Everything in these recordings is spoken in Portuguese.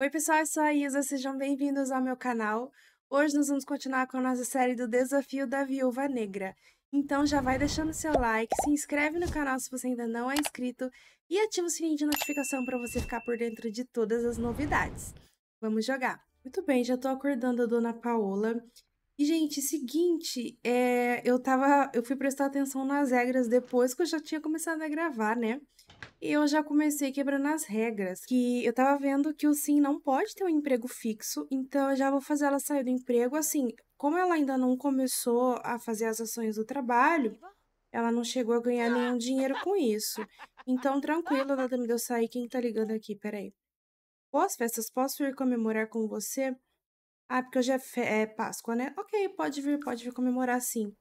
Oi pessoal, eu sou a Isa, sejam bem-vindos ao meu canal. Hoje nós vamos continuar com a nossa série do Desafio da Viúva Negra. Então já vai deixando seu like, se inscreve no canal se você ainda não é inscrito e ativa o sininho de notificação para você ficar por dentro de todas as novidades. Vamos jogar! Muito bem, já tô acordando a Dona Paola. E, gente, seguinte, é, eu tava. Eu fui prestar atenção nas regras depois que eu já tinha começado a gravar, né? eu já comecei quebrando as regras, que eu tava vendo que o Sim não pode ter um emprego fixo, então eu já vou fazer ela sair do emprego, assim, como ela ainda não começou a fazer as ações do trabalho, ela não chegou a ganhar nenhum dinheiro com isso. Então, tranquilo, ela me deu sair, quem tá ligando aqui, peraí. boas festas posso ir comemorar com você? Ah, porque hoje é, é Páscoa, né? Ok, pode vir, pode vir comemorar sim.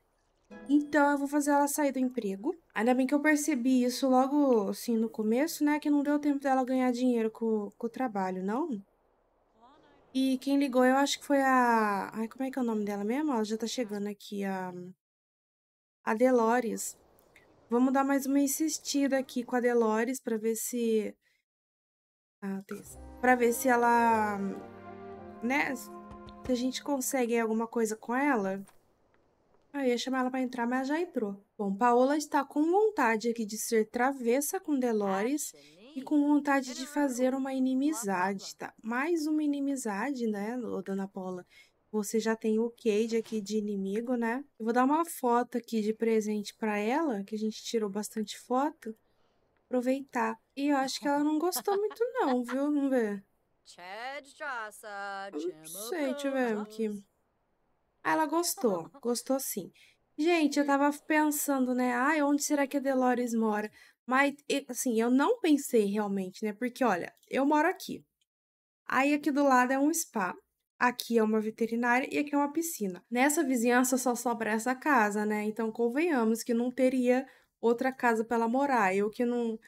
Então eu vou fazer ela sair do emprego. Ainda bem que eu percebi isso logo assim no começo, né? Que não deu tempo dela ganhar dinheiro com, com o trabalho, não? E quem ligou, eu acho que foi a. Ai, como é que é o nome dela mesmo? Ela já tá chegando aqui, a. A Delores. Vamos dar mais uma insistida aqui com a Delores pra ver se. Ah, tem... Pra ver se ela. Né? Se a gente consegue alguma coisa com ela. Aí ia chamar ela para entrar, mas ela já entrou. Bom, Paola está com vontade aqui de ser travessa com Delores e com vontade de fazer uma inimizade, tá? Mais uma inimizade, né, dona Paula? Você já tem o Cade aqui de inimigo, né? Eu vou dar uma foto aqui de presente para ela, que a gente tirou bastante foto. Aproveitar. E eu acho que ela não gostou muito não, viu? Vamos ver. não sei, deixa eu ver aqui. Aí ela gostou, gostou sim. Gente, eu tava pensando, né? Ai, onde será que a Delores mora? Mas, assim, eu não pensei realmente, né? Porque, olha, eu moro aqui. Aí aqui do lado é um spa. Aqui é uma veterinária e aqui é uma piscina. Nessa vizinhança só sobra essa casa, né? Então convenhamos que não teria outra casa para ela morar. Eu que não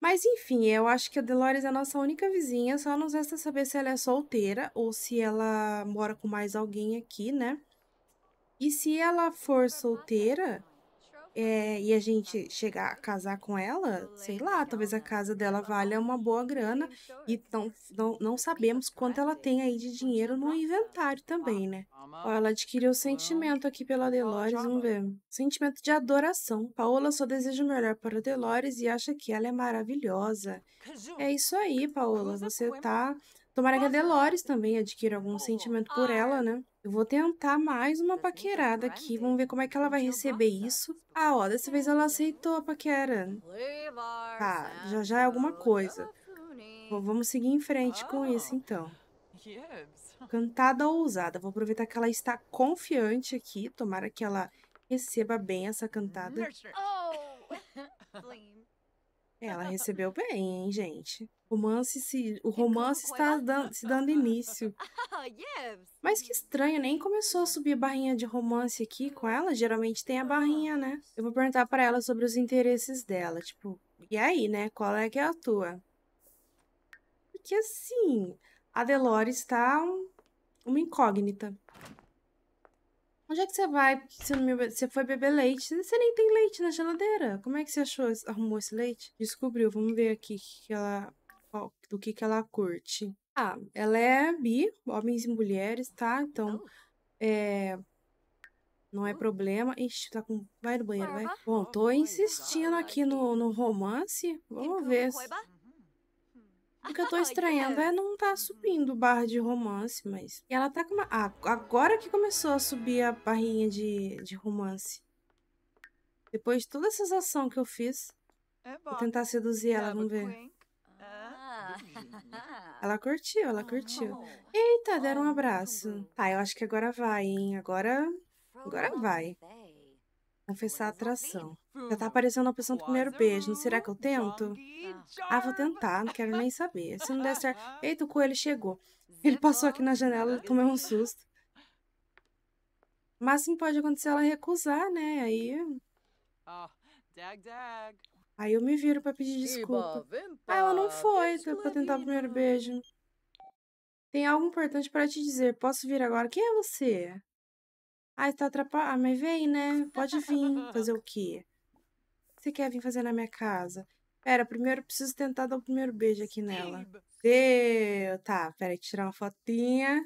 mas enfim, eu acho que a Delores é a nossa única vizinha, só nos resta saber se ela é solteira ou se ela mora com mais alguém aqui, né? E se ela for solteira, é, e a gente chegar a casar com ela, sei lá, talvez a casa dela valha uma boa grana e não, não, não sabemos quanto ela tem aí de dinheiro no inventário também, né? Ó, ela adquiriu sentimento aqui pela Delores, vamos ver. Sentimento de adoração. Paola só deseja o melhor para a Delores e acha que ela é maravilhosa. É isso aí, Paola, você tá... Tomara que a Delores também adquira algum sentimento por ela, né? Eu vou tentar mais uma tá paquerada aqui. Vamos ver como é que ela vai receber né? isso. Ah, ó, dessa vez ela aceitou a paquera. Tá, ah, já já é alguma coisa. Bom, vamos seguir em frente com oh, isso, então. Cantada ousada. Vou aproveitar que ela está confiante aqui. Tomara que ela receba bem essa cantada. Ela recebeu bem, hein, gente? O romance, se, o romance está dando, se dando início. Mas que estranho, nem começou a subir a barrinha de romance aqui com ela. Geralmente tem a barrinha, né? Eu vou perguntar para ela sobre os interesses dela. Tipo, e aí, né? Qual é que é a tua? Porque assim, a Delore está um, uma incógnita. Onde é que você vai? você, não me você foi beber leite? Você nem tem leite na geladeira. Como é que você achou, arrumou esse leite? Descobriu. Vamos ver aqui que ela, oh, do que, que ela curte. Ah, ela é bi, homens e mulheres, tá? Então, é... Não é problema. Ixi, tá com... Vai no banheiro, vai. Bom, tô insistindo aqui no, no romance. Vamos ver. O que eu tô estranhando é não tá subindo barra de romance, mas. E ela tá com uma. Ah, agora que começou a subir a barrinha de, de romance. Depois de todas essas ações que eu fiz. É vou tentar seduzir ela, vamos ver. Ah. Ah. Ela curtiu, ela ah, curtiu. Eita, deram um abraço. Tá, eu acho que agora vai, hein? Agora. Agora vai. Confessar a atração. Já tá aparecendo a opção do primeiro beijo. Não será que eu tento? Ah, vou tentar. Não quero nem saber. Se não der certo... Eita, o coelho chegou. Ele passou aqui na janela, tomei um susto. Mas sim, pode acontecer ela recusar, né? Aí... Ah, Aí eu me viro pra pedir desculpa. Ah, ela não foi. Tá, pra tentar o primeiro beijo. Tem algo importante para te dizer. Posso vir agora? Quem é você? Ai está atrapalhado. Ah, mas vem, né? Pode vir. Fazer o quê? O que você quer vir fazer na minha casa? Pera, primeiro preciso tentar dar o primeiro beijo aqui nela. Deu! Tá, peraí, tirar uma fotinha.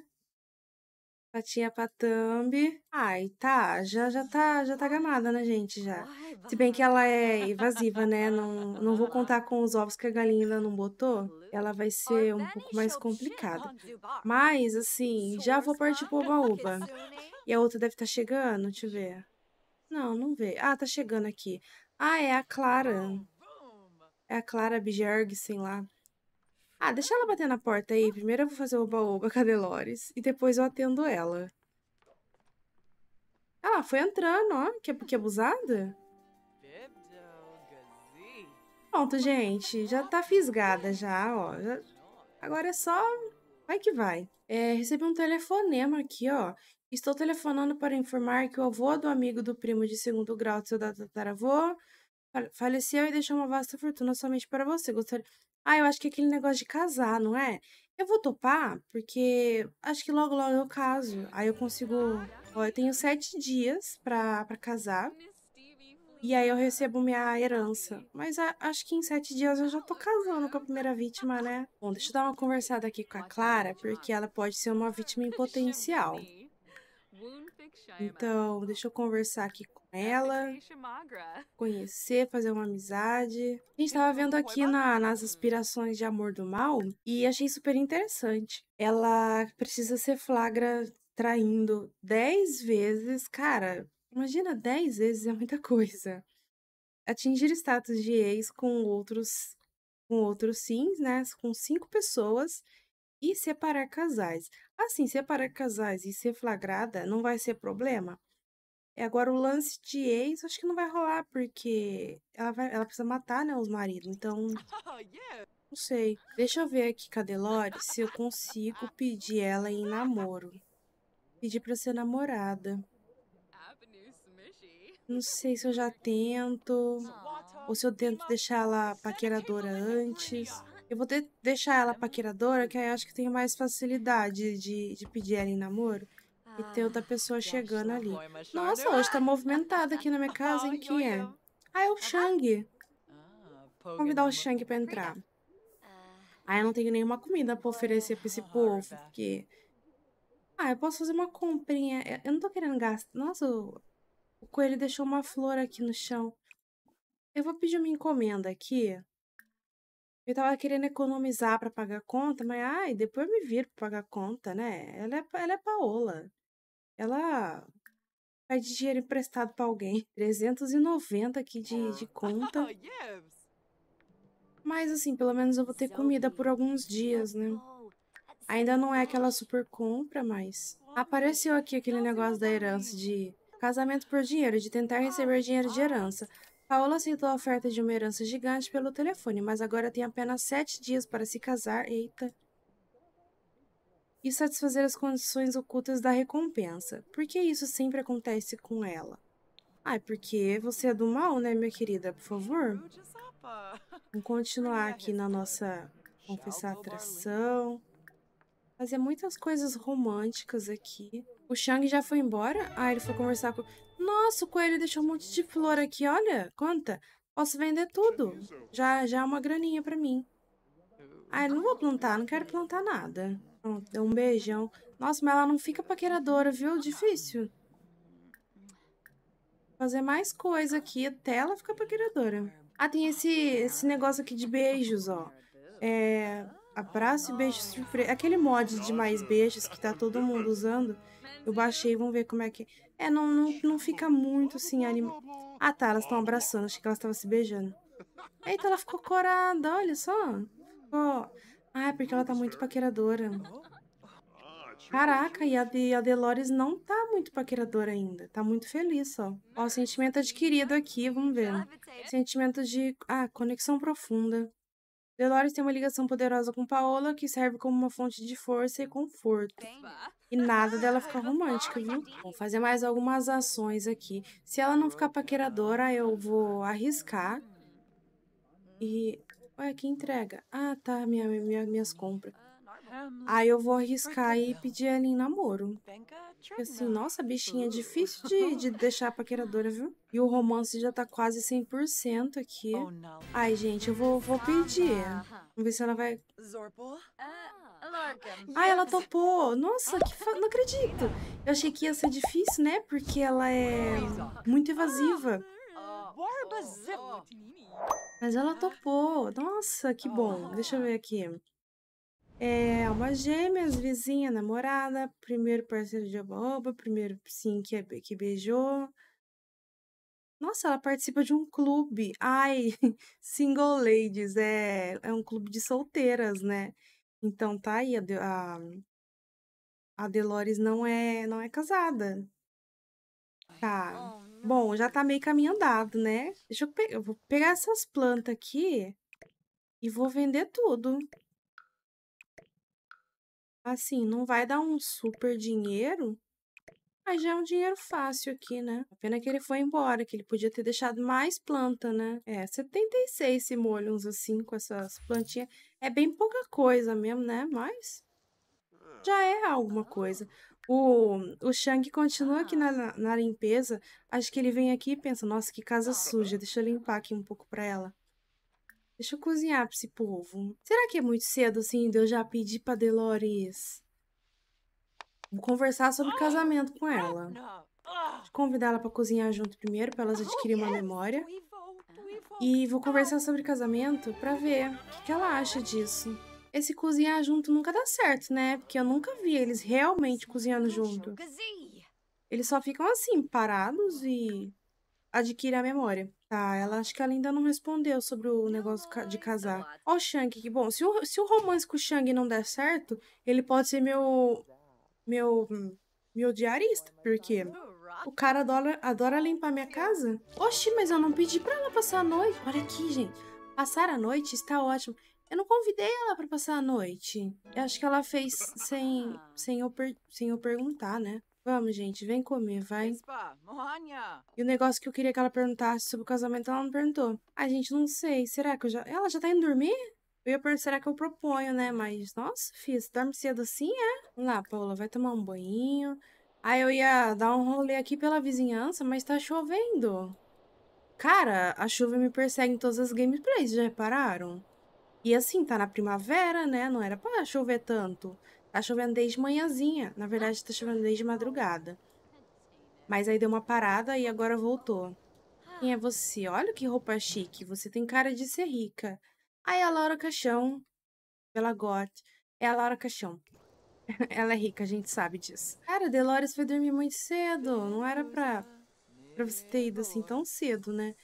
Patinha pra thumb. Ai, tá, já, já tá, já tá gamada, né, gente, já. Se bem que ela é evasiva, né, não, não vou contar com os ovos que a galinha ainda não botou, ela vai ser um pouco mais complicada. Mas, assim, já vou partir pro baúba. Né? E a outra deve estar tá chegando, deixa eu ver. Não, não vê. Ah, tá chegando aqui. Ah, é a Clara. É a Clara Bjergsen lá. Ah, deixa ela bater na porta aí. Primeiro eu vou fazer o baú com a Delores. E depois eu atendo ela. Ah foi entrando, ó. Que, que abusada. Pronto, gente. Já tá fisgada já, ó. Já... Agora é só... Vai que vai. É, recebi um telefonema aqui, ó. Estou telefonando para informar que o avô do amigo do primo de segundo grau do seu tataravô faleceu e deixou uma vasta fortuna somente para você. Gostaria. Ah, eu acho que é aquele negócio de casar, não é? Eu vou topar, porque acho que logo, logo eu caso. Aí eu consigo. Ó, eu tenho sete dias para casar. E aí eu recebo minha herança. Mas a, acho que em sete dias eu já tô casando com a primeira vítima, né? Bom, deixa eu dar uma conversada aqui com a Clara, porque ela pode ser uma vítima em potencial. Então, deixa eu conversar aqui com é ela, conhecer, fazer uma amizade. A gente estava vendo aqui na, nas aspirações de amor do mal e achei super interessante. Ela precisa ser flagra traindo 10 vezes. Cara, imagina 10 vezes é muita coisa. Atingir status de ex com outros com outros sims, né? Com cinco pessoas e separar casais. Assim, separar casais e ser flagrada não vai ser problema. E agora o lance de ex, acho que não vai rolar, porque ela, vai, ela precisa matar, né, os maridos. Então. Não sei. Deixa eu ver aqui, cadê Lore, se eu consigo pedir ela em namoro. Pedir pra ser namorada. Não sei se eu já tento. Ou se eu tento deixar ela paqueradora antes. Eu vou deixar ela é paqueradora, que aí eu acho que tem mais facilidade de, de pedir ela em namoro. E ter outra ah, pessoa chegando ali. Nossa, hoje tá movimentado aqui na minha casa, hein? Quem é? Ah, é o Shang. Ah, vou convidar o Shang pra entrar. Ah, eu não tenho nenhuma comida pra oferecer pra esse ah, povo, porque... Ah, eu posso fazer uma comprinha. Eu não tô querendo gastar... Nossa, o coelho deixou uma flor aqui no chão. Eu vou pedir uma encomenda aqui. Eu tava querendo economizar pra pagar a conta, mas ai, depois eu me viro pra pagar a conta, né? Ela é, ela é Paola. Ela de dinheiro emprestado pra alguém. 390 aqui de, de conta. Mas assim, pelo menos eu vou ter comida por alguns dias, né? Oh, Ainda não é aquela super compra, mas. Apareceu aqui aquele negócio da herança de casamento por dinheiro, de tentar receber dinheiro de herança. Paola aceitou a oferta de uma herança gigante pelo telefone, mas agora tem apenas sete dias para se casar. Eita! E satisfazer as condições ocultas da recompensa. Por que isso sempre acontece com ela? Ah, é porque você é do mal, né, minha querida? Por favor. Vamos continuar aqui na nossa confessar atração. Fazer muitas coisas românticas aqui. O Shang já foi embora? Ah, ele foi conversar com. Nossa, o coelho deixou um monte de flor aqui, olha, conta. Posso vender tudo. Já, já é uma graninha pra mim. Ah, eu não vou plantar, não quero plantar nada. Pronto, deu um beijão. Nossa, mas ela não fica paqueradora, viu? Difícil. Fazer mais coisa aqui até ela ficar paqueradora. Ah, tem esse, esse negócio aqui de beijos, ó. É... Abraço e beijo surpresa. Aquele mod de mais beijos que tá todo mundo usando. Eu baixei, vamos ver como é que... É, não, não, não fica muito, assim, anima... Ah, tá, elas estão abraçando. Achei que elas estavam se beijando. Eita, ela ficou corada, olha só. Oh. Ah, é porque ela tá muito paqueradora. Caraca, e a, de, a Delores não tá muito paqueradora ainda. Tá muito feliz, ó. Ó, sentimento adquirido aqui, vamos ver. Sentimento de... Ah, conexão profunda. Delores tem uma ligação poderosa com Paola, que serve como uma fonte de força e conforto. E nada dela ficar romântica, viu? Vou fazer mais algumas ações aqui. Se ela não ficar paqueradora, eu vou arriscar. E. Olha que entrega. Ah, tá. Minha, minha, minhas compras. Aí eu vou arriscar e pedir ela em namoro. Porque assim, nossa, bichinha, é difícil de, de deixar a paqueradora, viu? E o romance já tá quase 100% aqui. Oh, Ai, gente, eu vou, vou pedir. Vamos ver se ela vai... Ah, ela topou. Nossa, que fa... não acredito. Eu achei que ia ser difícil, né? Porque ela é muito evasiva. Mas ela topou. Nossa, que bom. Deixa eu ver aqui. É, uma gêmeas, vizinha, namorada, primeiro parceiro de oba-oba, primeiro sim que, é que beijou. Nossa, ela participa de um clube. Ai, single ladies, é, é um clube de solteiras, né? Então tá aí, a, De- a, a Delores não é, não é casada. Tá. Bom, já tá meio caminho andado, né? Deixa eu, pe- eu vou pegar essas plantas aqui e vou vender tudo. Assim, não vai dar um super dinheiro, mas já é um dinheiro fácil aqui, né? A pena que ele foi embora, que ele podia ter deixado mais planta, né? É, 76 esse molho, assim, com essas plantinhas. É bem pouca coisa mesmo, né? Mas já é alguma coisa. O, o Shang continua aqui na, na limpeza. Acho que ele vem aqui e pensa, nossa, que casa suja. Deixa eu limpar aqui um pouco pra ela. Deixa eu cozinhar pra esse povo. Será que é muito cedo, assim, de eu já pedir pra Delores ah, ah, ah. Vou oh, tá. conversar sobre casamento com ela. Convidar ela para cozinhar junto primeiro, para elas adquirirem uma memória. E vou conversar sobre casamento para ver o que, que ela acha disso. Esse cozinhar junto nunca dá certo, né? Porque eu nunca vi eles realmente cozinhando junto. Eles só ficam assim, parados e adquirem a memória. Tá, ela acho que ela ainda não respondeu sobre o negócio de casar. Ó, oh, Shang, que bom. Se o, se o romance com o Shang não der certo, ele pode ser meu meu meu diarista, porque o cara adora, adora limpar minha casa. Oxi, mas eu não pedi pra ela passar a noite. Olha aqui, gente. Passar a noite está ótimo. Eu não convidei ela para passar a noite. Eu acho que ela fez sem, sem, eu sem eu perguntar, né? Vamos, gente, vem comer, vai. E o negócio que eu queria que ela perguntasse sobre o casamento, ela não perguntou. Ai, gente, não sei. Será que eu já. Ela já tá indo dormir? Eu ia perguntar, será que eu proponho, né? Mas, nossa, filha, você dorme cedo assim, é? Vamos lá, Paula, vai tomar um banho. Aí eu ia dar um rolê aqui pela vizinhança, mas tá chovendo. Cara, a chuva me persegue em todas as gameplays, já repararam? E assim, tá na primavera, né? Não era pra chover tanto. Tá chovendo desde manhãzinha. Na verdade, tá chovendo desde madrugada. Mas aí deu uma parada e agora voltou. Quem é você? Olha que roupa chique. Você tem cara de ser rica. Aí a Laura Caixão, pela GOT, é a Laura Caixão. Ela é rica, a gente sabe disso. Cara, a Delores foi dormir muito cedo. Não era pra, pra você ter ido assim tão cedo, né?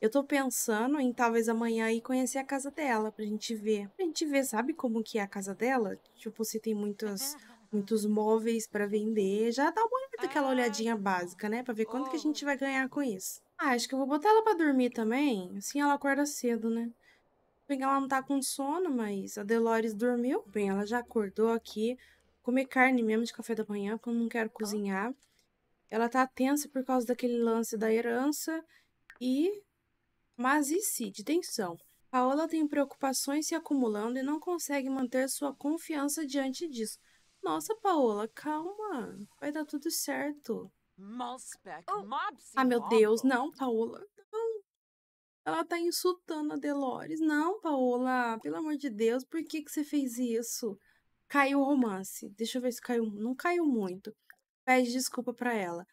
Eu tô pensando em talvez amanhã ir conhecer a casa dela pra gente ver. Pra gente ver, sabe como que é a casa dela? Tipo, se tem muitos, muitos móveis para vender. Já dá uma aquela olhadinha básica, né? Pra ver quanto que a gente vai ganhar com isso. Ah, acho que eu vou botar ela pra dormir também. Assim ela acorda cedo, né? Bem, ela não tá com sono, mas a Delores dormiu. Bem, ela já acordou aqui. Comer carne mesmo de café da manhã, porque eu não quero tá. cozinhar. Ela tá tensa por causa daquele lance da herança. E. Mas e se? tensão. Paola tem preocupações se acumulando e não consegue manter sua confiança diante disso. Nossa, Paola, calma. Vai dar tudo certo. Oh. Ah, meu Deus, não, Paola ela tá insultando a Delores. Não, Paola, pelo amor de Deus, por que, que você fez isso? Caiu o romance. Deixa eu ver se caiu. Não caiu muito. Pede desculpa para ela.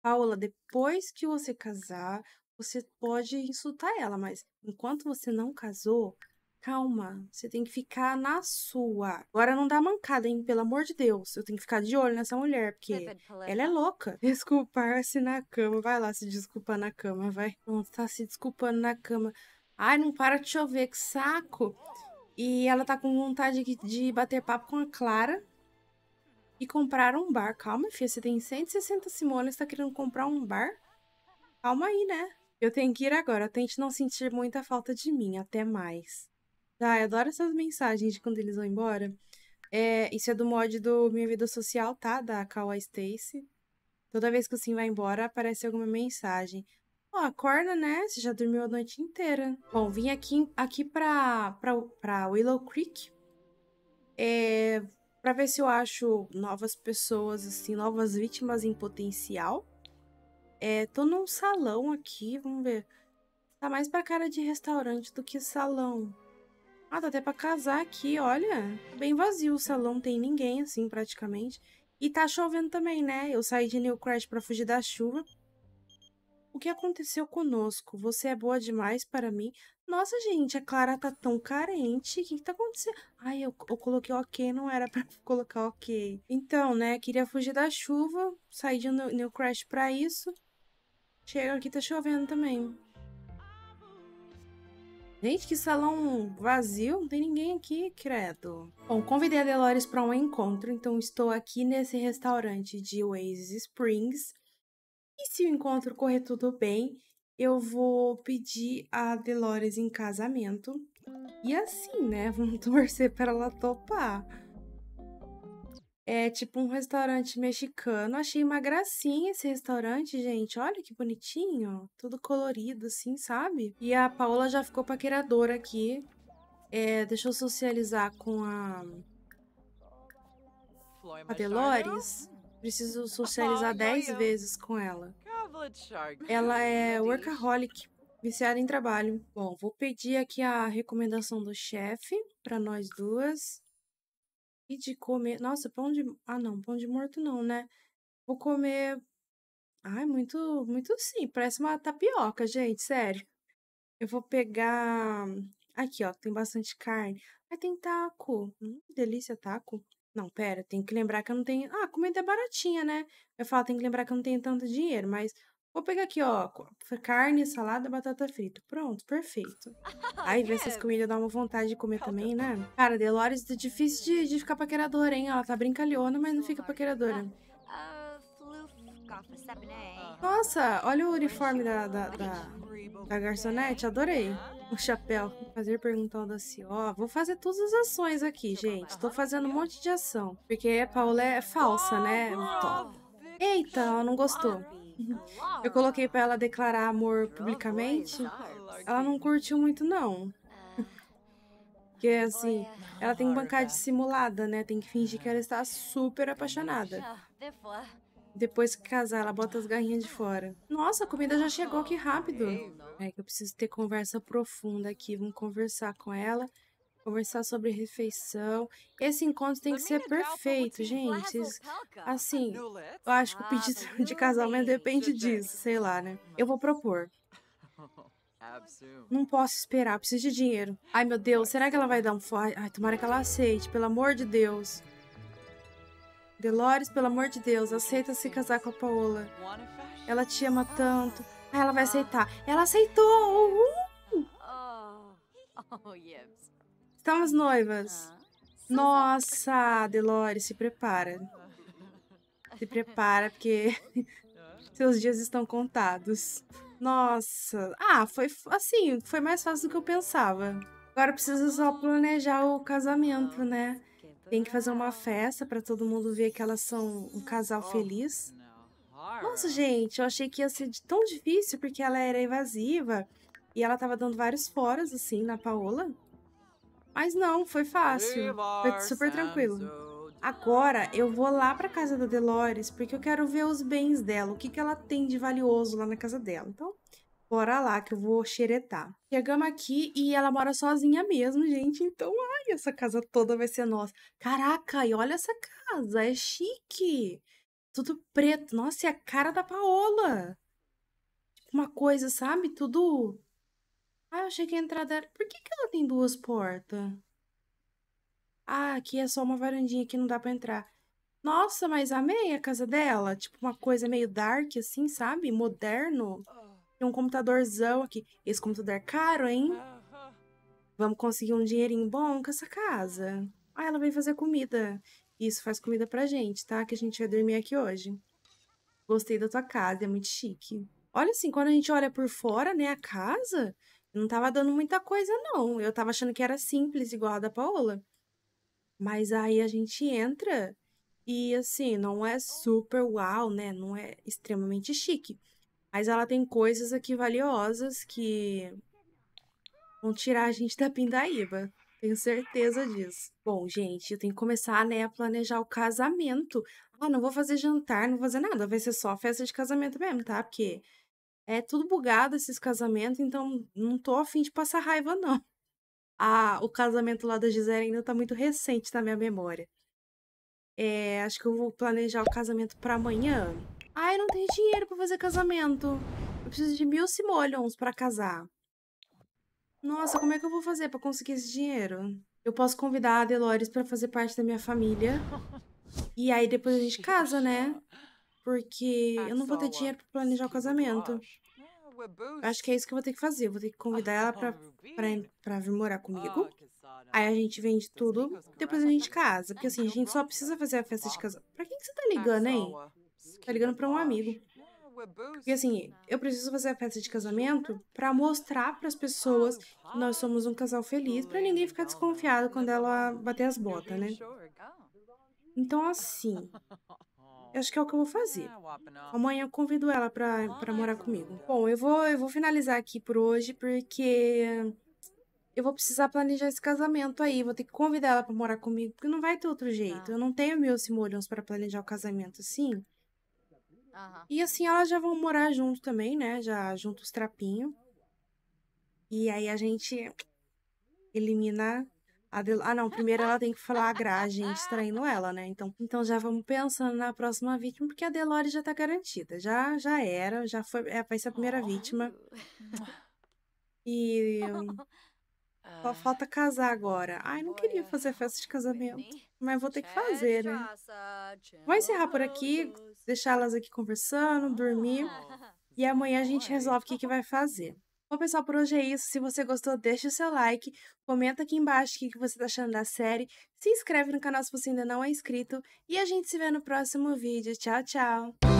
Paola, depois que você casar, você pode insultar ela, mas enquanto você não casou, Calma, você tem que ficar na sua. Agora não dá mancada, hein? Pelo amor de Deus. Eu tenho que ficar de olho nessa mulher, porque tá ela é louca. Desculpar-se na cama. Vai lá se desculpar na cama, vai. Não tá se desculpando na cama. Ai, não para de chover, que saco. E ela tá com vontade de bater papo com a Clara, e comprar um bar. Calma, filha, você tem 160 simones, tá querendo comprar um bar? Calma aí, né? Eu tenho que ir agora. Tente não sentir muita falta de mim. Até mais. Ah, eu adoro essas mensagens de quando eles vão embora. É, isso é do mod do Minha Vida Social, tá? Da Kawa Stacy. Toda vez que o Sim vai embora, aparece alguma mensagem. Ó, oh, acorda, né? Você já dormiu a noite inteira. Bom, vim aqui, aqui pra, pra, pra Willow Creek. É, pra ver se eu acho novas pessoas, assim, novas vítimas em potencial. É, tô num salão aqui, vamos ver. Tá mais pra cara de restaurante do que salão. Ah, tá até pra casar aqui, olha. Tá bem vazio o salão, tem ninguém, assim, praticamente. E tá chovendo também, né? Eu saí de New Crash pra fugir da chuva. O que aconteceu conosco? Você é boa demais para mim. Nossa, gente, a Clara tá tão carente. O que, que tá acontecendo? Ai, eu, eu coloquei ok, não era para colocar ok. Então, né, queria fugir da chuva. Saí de New Crash pra isso. Chega aqui, tá chovendo também. Gente, que salão vazio, não tem ninguém aqui, credo. Bom, convidei a Delores para um encontro, então estou aqui nesse restaurante de Oasis Springs. E se o encontro correr tudo bem, eu vou pedir a Delores em casamento. E assim, né? Vamos torcer para ela topar. É tipo um restaurante mexicano. Achei uma gracinha esse restaurante, gente. Olha que bonitinho. Tudo colorido, assim, sabe? E a Paola já ficou paqueradora aqui. É, deixa eu socializar com a. É a Delores. Preciso ah, socializar 10 vezes com ela. É ela é workaholic, viciada em trabalho. Bom, vou pedir aqui a recomendação do chefe para nós duas. E de comer. Nossa, pão de. Ah, não, pão de morto não, né? Vou comer. Ai, muito, muito sim. Parece uma tapioca, gente, sério. Eu vou pegar. Aqui, ó, tem bastante carne. ai tem taco. Hum, delícia, taco. Não, pera, tem que lembrar que eu não tenho. Ah, comida é baratinha, né? Eu falo, tem que lembrar que eu não tenho tanto dinheiro, mas Vou pegar aqui, ó, carne, salada, batata frita. Pronto, perfeito. Aí ver essas comidas dá uma vontade de comer também, né? Cara, Delores é difícil de, de ficar paqueradora, hein? Ela tá brincalhona, mas não fica paqueradora. Ah, ah, né? Nossa, olha o uniforme da, da, da, da garçonete, adorei. O chapéu. Vou fazer perguntando assim, ó, vou fazer todas as ações aqui, gente. Tô fazendo um monte de ação. Porque a Paula é falsa, né? Eita, ela não gostou. Uhum. Eu coloquei para ela declarar amor publicamente. Ela não curtiu muito, não. Porque, é. assim, ela tem que bancar dissimulada, né? Tem que fingir que ela está super apaixonada. Depois que casar, ela bota as garrinhas de fora. Nossa, a comida já chegou, que rápido. É que eu preciso ter conversa profunda aqui. Vamos conversar com ela conversar sobre refeição. Esse assim, encontro tem que ser é perfeito, gente. Assim, eu acho que o ah, pedido de casamento depende é disso, sei lá, né? Eu vou propor. Não posso esperar, preciso de dinheiro. Ai, meu Deus, será que ela vai dar um fly? Ai, tomara que ela aceite, pelo amor de Deus. Delores, pelo amor de Deus, aceita se casar com a Paola. Ela te ama ah. tanto. Ai, ela vai aceitar. Ela aceitou! Uhul! Oh, oh, Estão as noivas. Ah, Nossa, Delore, se prepara. Se prepara, porque seus dias estão contados. Nossa. Ah, foi assim, foi mais fácil do que eu pensava. Agora precisa só planejar o casamento, né? Tem que fazer uma festa para todo mundo ver que elas são um casal oh, feliz. Nossa, gente, eu achei que ia ser tão difícil porque ela era evasiva e ela tava dando vários foras, assim, na Paola. Mas não, foi fácil. Foi super tranquilo. Agora eu vou lá pra casa da Delores porque eu quero ver os bens dela, o que, que ela tem de valioso lá na casa dela. Então, bora lá que eu vou xeretar. Chegamos aqui e ela mora sozinha mesmo, gente. Então, ai, essa casa toda vai ser nossa. Caraca, e olha essa casa, é chique. Tudo preto. Nossa, é a cara da Paola. Tipo, uma coisa, sabe? Tudo ah, eu achei que a entrada era. Por que, que ela tem duas portas? Ah, aqui é só uma varandinha que não dá para entrar. Nossa, mas amei a casa dela. Tipo, uma coisa meio dark, assim, sabe? Moderno. Tem um computadorzão aqui. Esse computador é caro, hein? Vamos conseguir um dinheirinho bom com essa casa. Ah, ela veio fazer comida. Isso, faz comida pra gente, tá? Que a gente vai dormir aqui hoje. Gostei da tua casa, é muito chique. Olha assim, quando a gente olha por fora, né, a casa, não tava dando muita coisa, não. Eu tava achando que era simples, igual a da Paola. Mas aí a gente entra e, assim, não é super uau, né? Não é extremamente chique. Mas ela tem coisas aqui valiosas que vão tirar a gente da pindaíba. Tenho certeza disso. Bom, gente, eu tenho que começar, né, a planejar o casamento. Ah, não vou fazer jantar, não vou fazer nada. Vai ser só festa de casamento mesmo, tá? Porque é tudo bugado esses casamentos, então não tô afim de passar raiva, não. Ah, o casamento lá da Gisele ainda tá muito recente na minha memória. É, acho que eu vou planejar o casamento para amanhã. Ai, não tenho dinheiro para fazer casamento. Eu preciso de mil simoleons para casar. Nossa, como é que eu vou fazer para conseguir esse dinheiro? Eu posso convidar a Delores para fazer parte da minha família. E aí depois a gente casa, né? Porque ah, eu não vou ter dinheiro para planejar o casamento. Ah, Acho que é isso que eu vou ter que fazer. vou ter que ah, convidar ela então pra, vir morar comigo. Aí a gente vende tudo. Depois a gente casa. Porque assim, a então gente só precisa fazer a festa de casamento. Pra quem que você tá ligando hein? Tá ligando pra um amigo. Porque assim, eu preciso fazer a festa de casamento para mostrar para as pessoas que nós somos um casal feliz, para ninguém ficar desconfiado quando ela bater as botas, né? Então assim, acho que é o que eu vou fazer. É, Amanhã eu convido ela pra, pra morar comigo. Bom, eu vou, eu vou finalizar aqui por hoje, porque eu vou precisar planejar esse casamento aí. Vou ter que convidar ela pra morar comigo, porque não vai ter outro jeito. Tá. Eu não tenho meus molhões para planejar o casamento assim. E assim, elas já vão morar junto também, né? Já juntos trapinho. E aí a gente elimina Del... Ah, não, primeiro ela tem que falar a Gra, gente, traindo ela, né? Então, então já vamos pensando na próxima vítima, porque a Delore já tá garantida. Já, já era, já foi, é, vai ser a primeira oh. vítima. E só ah. falta casar agora. Ai, não queria fazer festa de casamento, mas vou ter que fazer, né? Vou encerrar por aqui, deixar elas aqui conversando, dormir. Ah. E amanhã a gente resolve o que, que vai fazer. Bom, pessoal, por hoje é isso. Se você gostou, deixa o seu like, comenta aqui embaixo o que você está achando da série, se inscreve no canal se você ainda não é inscrito e a gente se vê no próximo vídeo. Tchau, tchau!